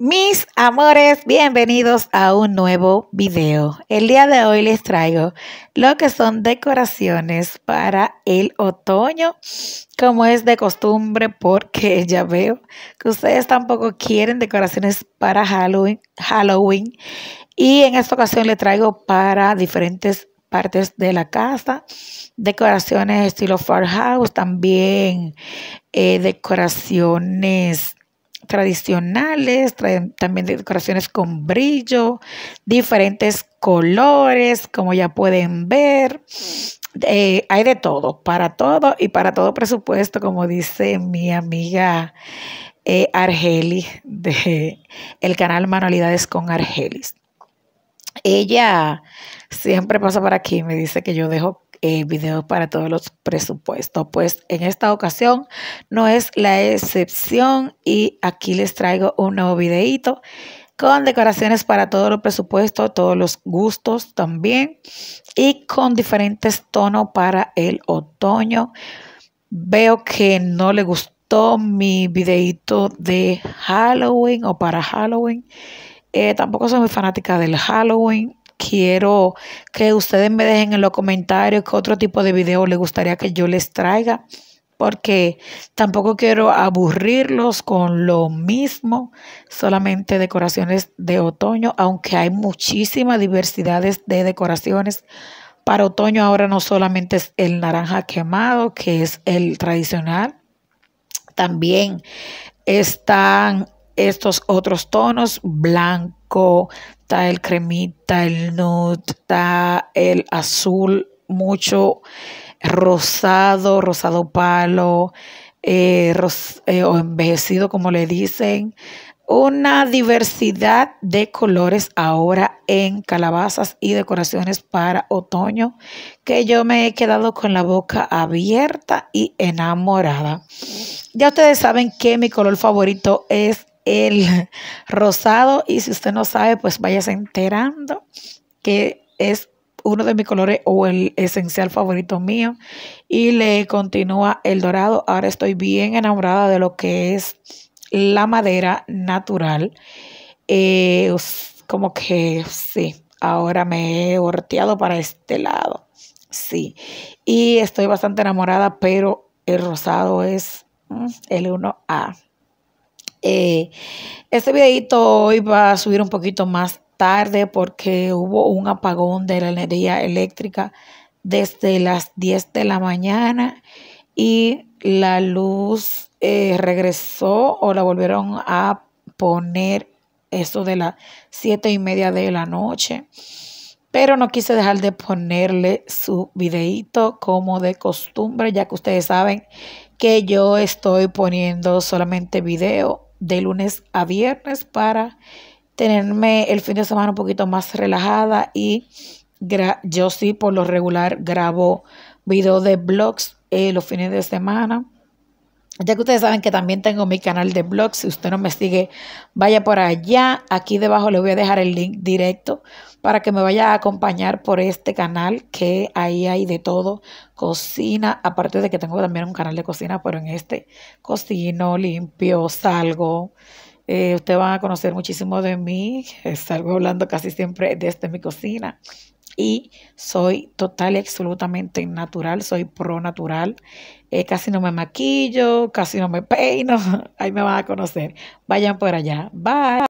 Mis amores, bienvenidos a un nuevo video. El día de hoy les traigo lo que son decoraciones para el otoño, como es de costumbre, porque ya veo que ustedes tampoco quieren decoraciones para Halloween. Halloween y en esta ocasión les traigo para diferentes partes de la casa, decoraciones estilo House también eh, decoraciones tradicionales, traen también decoraciones con brillo, diferentes colores, como ya pueden ver. Eh, hay de todo, para todo y para todo presupuesto, como dice mi amiga eh, Argelis de el canal Manualidades con Argelis. Ella siempre pasa por aquí me dice que yo dejo eh, videos para todos los presupuestos. Pues en esta ocasión no es la excepción y aquí les traigo un nuevo videito con decoraciones para todos los presupuestos, todos los gustos también y con diferentes tonos para el otoño. Veo que no le gustó mi videito de Halloween o para Halloween. Eh, tampoco soy muy fanática del Halloween, quiero que ustedes me dejen en los comentarios qué otro tipo de video les gustaría que yo les traiga, porque tampoco quiero aburrirlos con lo mismo, solamente decoraciones de otoño, aunque hay muchísimas diversidades de decoraciones. Para otoño ahora no solamente es el naranja quemado, que es el tradicional, también están estos otros tonos, blancos, está el cremita, el nude, está el azul, mucho rosado, rosado palo, eh, eh, o envejecido como le dicen. Una diversidad de colores ahora en calabazas y decoraciones para otoño que yo me he quedado con la boca abierta y enamorada. Ya ustedes saben que mi color favorito es el rosado y si usted no sabe, pues vayas enterando que es uno de mis colores o el esencial favorito mío y le continúa el dorado. Ahora estoy bien enamorada de lo que es la madera natural. Eh, como que sí, ahora me he volteado para este lado. Sí, y estoy bastante enamorada, pero el rosado es mm, el 1A. Eh, este videito hoy va a subir un poquito más tarde porque hubo un apagón de la energía eléctrica desde las 10 de la mañana y la luz eh, regresó o la volvieron a poner eso de las 7 y media de la noche. Pero no quise dejar de ponerle su videito como de costumbre, ya que ustedes saben que yo estoy poniendo solamente video de lunes a viernes para tenerme el fin de semana un poquito más relajada y yo sí por lo regular grabo videos de blogs eh, los fines de semana ya que ustedes saben que también tengo mi canal de blog, si usted no me sigue, vaya por allá. Aquí debajo le voy a dejar el link directo para que me vaya a acompañar por este canal que ahí hay de todo. Cocina, aparte de que tengo también un canal de cocina, pero en este cocino, limpio, salgo. Eh, ustedes van a conocer muchísimo de mí. Salgo hablando casi siempre desde este, mi cocina y soy total y absolutamente natural, soy pro natural. Eh, casi no me maquillo, casi no me peino. Ahí me van a conocer. Vayan por allá. Bye.